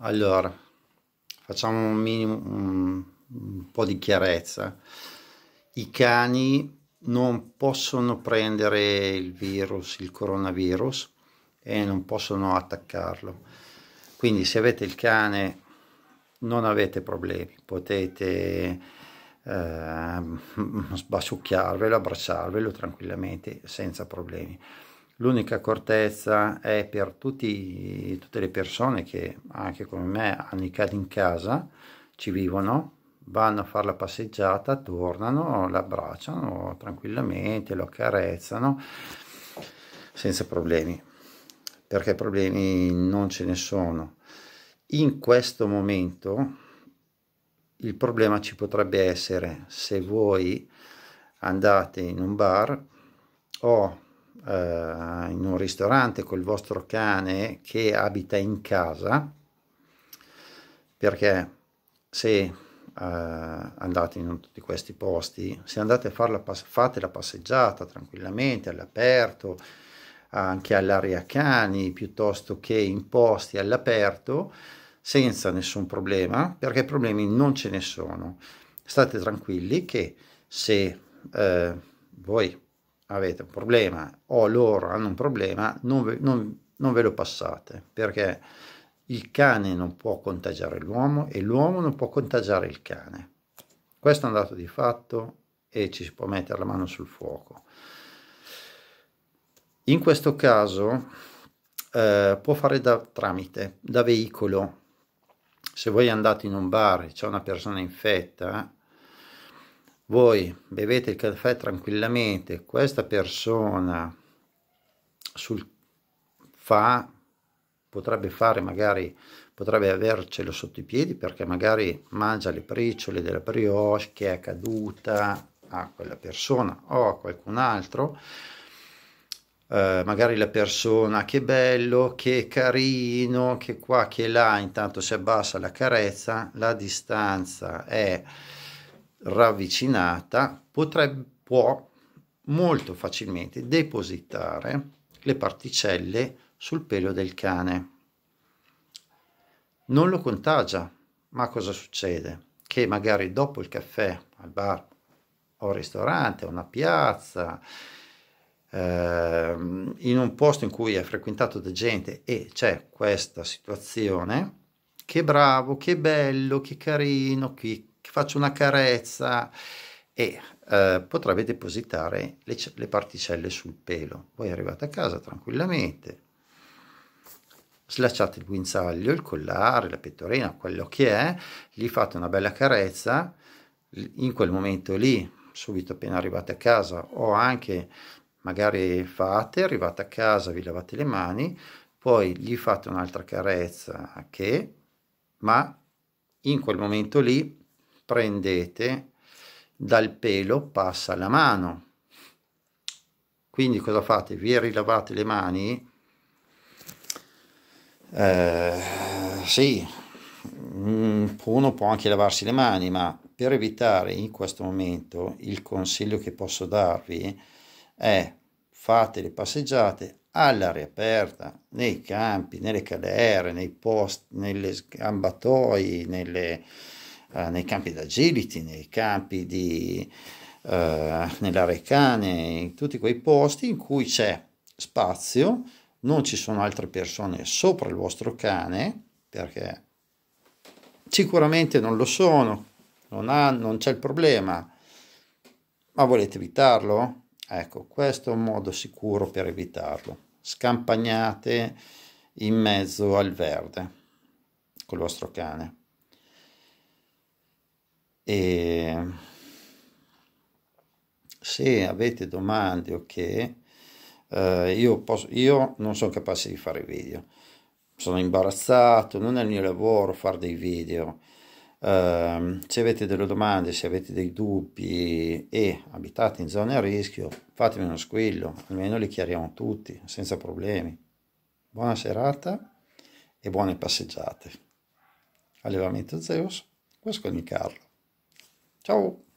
Allora, facciamo un, minimo, un, po' di chiarezza. I cani non possono prendere il virus, il coronavirus e non possono attaccarlo. Quindi se avete il cane non avete problemi, potete eh, sbasucchiarvelo, abbracciarvelo tranquillamente senza problemi. L'unica accortezza è per tutti, tutte le persone che, anche come me, hanno i cani in casa, ci vivono, vanno a fare la passeggiata, tornano, l'abbracciano tranquillamente, lo accarezzano senza problemi, perché problemi non ce ne sono. In questo momento il problema ci potrebbe essere se voi andate in un bar o eh, in un ristorante col vostro cane che abita in casa, perché se eh, andate in tutti questi posti, se andate a farla, fate la passeggiata tranquillamente all'aperto, anche all'aria cani, piuttosto che in posti all'aperto, senza nessun problema, perché problemi non ce ne sono. State tranquilli che se eh, voi avete un problema o loro hanno un problema, non ve, non, non ve lo passate, perché il cane non può contagiare l'uomo e l'uomo non può contagiare il cane. Questo è un dato di fatto e ci si può mettere la mano sul fuoco. In questo caso eh, può fare da tramite, da veicolo. Se voi andate in un bar e c'è una persona infetta, voi bevete il caffè tranquillamente, questa persona sul, fa, potrebbe fare magari, potrebbe avercelo sotto i piedi perché magari mangia le briciole della brioche che è caduta a quella persona o a qualcun altro, Uh, magari la persona che bello, che carino, che qua, che là, intanto si abbassa la carezza, la distanza è ravvicinata potrebbe, può molto facilmente depositare le particelle sul pelo del cane. Non lo contagia, ma cosa succede? Che magari dopo il caffè al bar o al ristorante, a una piazza, eh, in un posto in cui è frequentato da gente e c'è questa situazione, che bravo, che bello, che carino, che che faccio una carezza e eh, potrebbe depositare le, le particelle sul pelo. Voi arrivate a casa tranquillamente, slacciate il guinzaglio, il collare, la pettorina, quello che è, gli fate una bella carezza, in quel momento lì, subito appena arrivate a casa o anche magari fate, arrivate a casa, vi lavate le mani, poi gli fate un'altra carezza che, ma in quel momento lì prendete dal pelo passa la mano quindi cosa fate vi rilavate le mani eh, sì mm, uno può anche lavarsi le mani ma per evitare in questo momento il consiglio che posso darvi è fate le passeggiate all'aria aperta, nei campi, nelle calere, nei posti, nelle sgambatoi, nelle, eh, nei campi d'agility, nei campi di, eh, cane, in tutti quei posti in cui c'è spazio, non ci sono altre persone sopra il vostro cane, perché sicuramente non lo sono, non, ha, non c'è il problema, ma volete evitarlo? Ecco, questo è un modo sicuro per evitarlo. Scampagnate in mezzo al verde col vostro cane. E se avete domande ok, okay, eh, io, posso, io non sono capace di fare video, sono imbarazzato, non è il mio lavoro fare dei video. Uh, se avete delle domande, se avete dei dubbi e abitate in zone a rischio, fatemi uno squillo, almeno li chiariamo tutti senza problemi. Buona serata e buone passeggiate. Allevamento Zeus, Guasconi Carlo. Ciao!